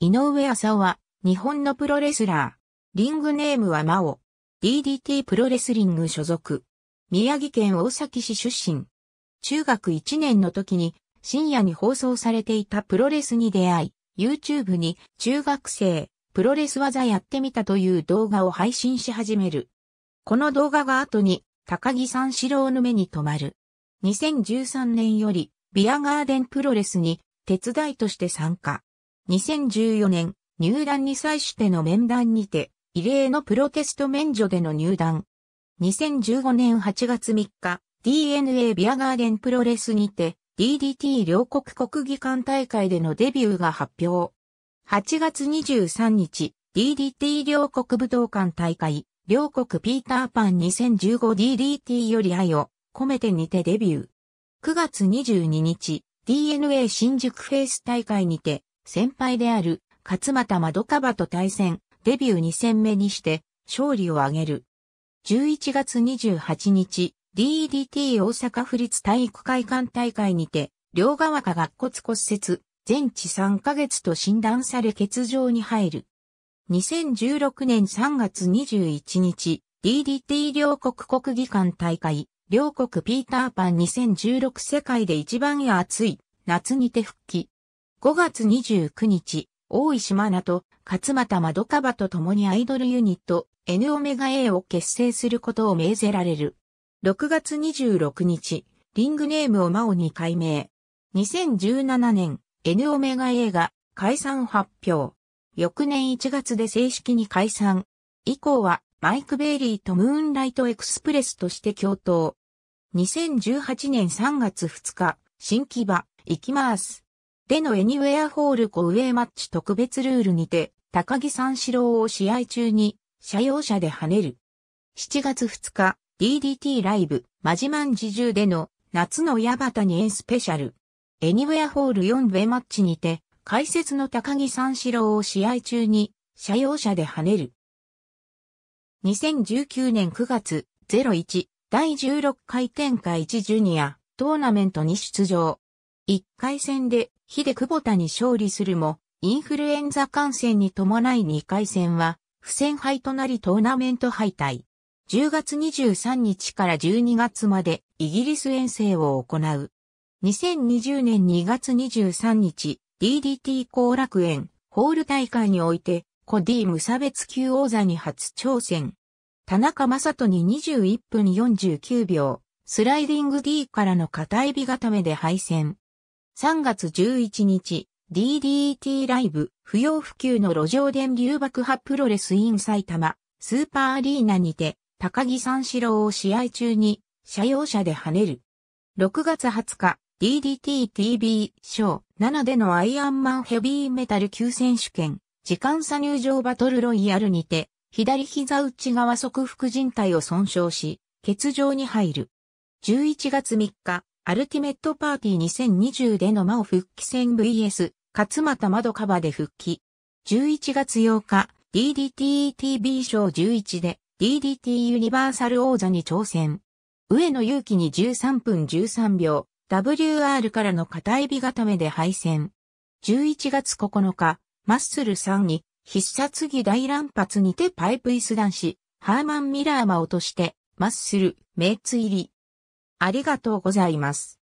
井上浅尾は、日本のプロレスラー。リングネームはマオ。DDT プロレスリング所属。宮城県大崎市出身。中学1年の時に、深夜に放送されていたプロレスに出会い、YouTube に中学生、プロレス技やってみたという動画を配信し始める。この動画が後に、高木三四郎の目に留まる。2013年より、ビアガーデンプロレスに、手伝いとして参加。2014年、入団に際しての面談にて、異例のプロテスト免除での入団。2015年8月3日、DNA ビアガーデンプロレスにて、DDT 両国国技館大会でのデビューが発表。8月23日、DDT 両国武道館大会、両国ピーターパン 2015DDT より愛を込めてにてデビュー。9月22日、DNA 新宿フェイス大会にて、先輩である勝又窓川と対戦、デビュー2戦目にして勝利を挙げる。11月28日、DDT 大阪府立体育会館大会にて、両側下が骨骨折、全治3ヶ月と診断され欠場に入る。2016年3月21日、DDT 両国国技館大会、両国ピーターパン2016世界で一番暑い夏にて復帰。5月29日、大石真奈と勝俣窓どと共にアイドルユニット N オメガ A を結成することを命ぜられる。6月26日、リングネームをマオに改名。2017年、N オメガ A が解散発表。翌年1月で正式に解散。以降はマイク・ベイリーとムーンライト・エクスプレスとして共闘。2018年3月2日、新木場、行きます。でのエニウェアホールコウェイマッチ特別ルールにて、高木三四郎を試合中に、車用車で跳ねる。7月2日、DDT ライブ、マジマン自重での、夏の矢端にエンスペシャル。エニウェアホール4ウェイマッチにて、解説の高木三四郎を試合中に、車用車で跳ねる。2019年9月01、第16回展開1ジュニア、トーナメントに出場。1回戦で、デ・久保田に勝利するも、インフルエンザ感染に伴い2回戦は、不戦敗となりトーナメント敗退。10月23日から12月までイギリス遠征を行う。2020年2月23日、DDT 後楽園ホール大会において、コディ無差別級王座に初挑戦。田中正人に21分49秒、スライディング D からの片指固めで敗戦。3月11日、DDT ライブ、不要不急の路上電流爆破プロレスイン埼玉、スーパーアリーナにて、高木三四郎を試合中に、車用車で跳ねる。6月20日、d d t t ョ賞7でのアイアンマンヘビーメタル級選手権、時間差入場バトルロイヤルにて、左膝内側側副靭帯を損傷し、欠場に入る。11月3日、アルティメットパーティー2020での魔王復帰戦 VS、勝俣窓カバで復帰。11月8日、DDTTB 賞11で DDT ユニバーサル王座に挑戦。上野勇気に13分13秒、WR からの片指固めで敗戦。11月9日、マッスル3に必殺技大乱発にてパイプ椅子男子、ハーマン・ミラーマをとして、マッスル、メイツ入り。ありがとうございます。